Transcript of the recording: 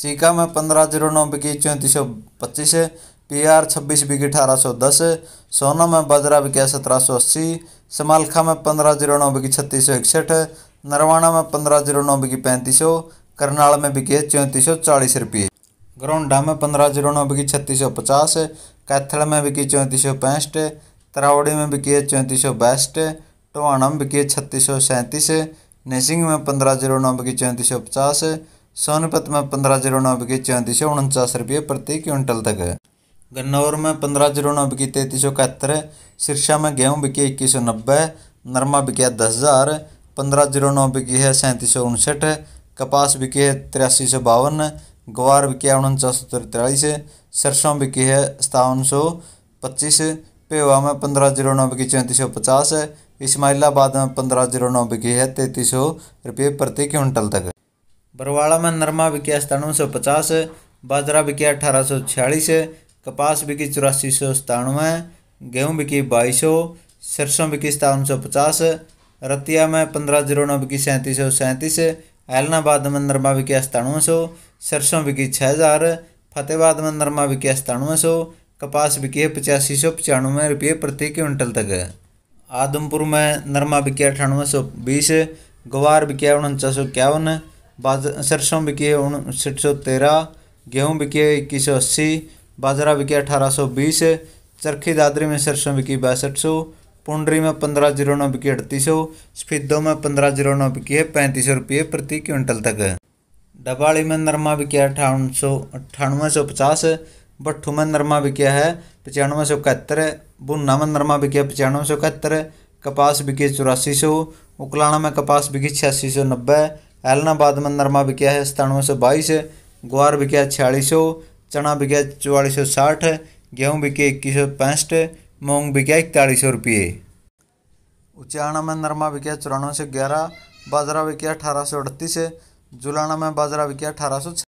Chica में पंद्रह zero नौ बिकी चौंतीस सौ पच्चीस पी आर छब्बीस बिकी अठारह सौ दस सोना में बाजरा विकेट सत्रह सौ अस्सी समालखा में पंद्रह जीरो नौ बिकी छत्तीस सौ इकसठ नरवाना में पंद्रह जीरो नौ बिकी पैंतीस सौ करनाल में बिकी चौंतीस सौ चालीस रुपये गरौंडा में पंद्रह जीरो नौ बिकी छत्तीस सौ पचास कैथल में बिकी चौंतीस सौ पैंसठ तरावड़ी में बिकी चौंतीस सौ बासठ टोहाना में बिकी छत्तीस सौ सैंतीस नेसिंग में पंद्रह जीरो नौ बिकी चौंतीस सौ पचास सोनीपत में पंद्रह जीरो नौ बिकी चौंतीस सौ उनचास रुपये प्रति क्विंटल तक गन्नौर में पंद्रह जीरो नौ बिकी तैंतीस सौ इकहत्तर सिरसा में गेहूँ बिकी इक्कीस सौ नब्बे नरमा बिकी दस हज़ार पंद्रह जीरो नौ बिकी है सैंतीस सौ उनसठ कपास बिकी है तिरासी सौ बावन ग्वार बिकी है उनचास सौ तिरतालीस सरसों बिकी है सतावन सौ पच्चीस पेवा में पंद्रह जीरो नौ बिकी चौंतीस सौ पचास इस्माइलाबाद में पंद्रह जीरो नौ बिकी है तैंतीस सौ रुपये प्रति क्विंटल तक बरवाड़ा में नरमा बिकिया सतानवे सौ पचास बाजरा बिकिया अठारह सौ छियालीस कपास बिकी चौरासी सौ सतानवे गेहूँ बिकी बाईस सौ सरसों बिकी सतावन सौ पचास रतिया में पंद्रह जीरो नौ बिकी सैंतीस सौ सैंतीस एलनाबाद में नरमा बिकिया सतानवे सौ सरसों बिकी छः हज़ार फतेहबाद में नरमा बिकिया सतानवे सौ कपास बिकी पचासी सौ पचानवे रुपये प्रति क्विंटल तक आदमपुर में नरमा बिकिया अठानवे सौ बीस ग्वार बिकिया उनचास सौ इक्यावन बाज सरसों बिकी है उनसठ सौ तेरह गेहूँ बिकी है इक्कीस सौ अस्सी बाजरा बिकी अठारह सौ बीस चरखी दादरी में सरसों बिकी बासठ सौ पुंडरी में पंद्रह जीरो नौ बिकी अड़तीस सौ स्फीदों में पंद्रह जीरो नौ बिकी है पैंतीस सौ रुपये प्रति क्विंटल तक डबाड़ी में नरमा बिकी अठावन सौ अट्ठानवे सौ पचास भट्ठू में नरमा बिकिया है पचानवे सौ इकहत्तर भुन्ना में नरमा बिकिया पचानवे सौ इकहत्तर कपास बिकी चौरासी सौ उकलाना में कपास बिकी छियासी सौ नब्बे एलनाबाद में नरमा बिकया है सतानवे सौ बाईस ग्वार बिकया छियालीस सौ चना बिकया चौवालीस सौ साठ गेहूँ बिके इक्कीस सौ पैंसठ मूंग बिका इकतालीस सौ रुपये उचाना में नरमा बिकया चौरानवे सौ ग्यारह बाजरा बिकया अठारह सौ अड़तीस जुलाना में बाजरा बिकया अठारह सौ